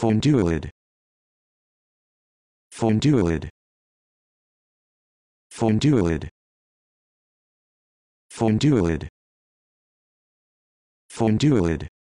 Fonduid. Fonduid. Fonduid. Fonduid. Fonduid.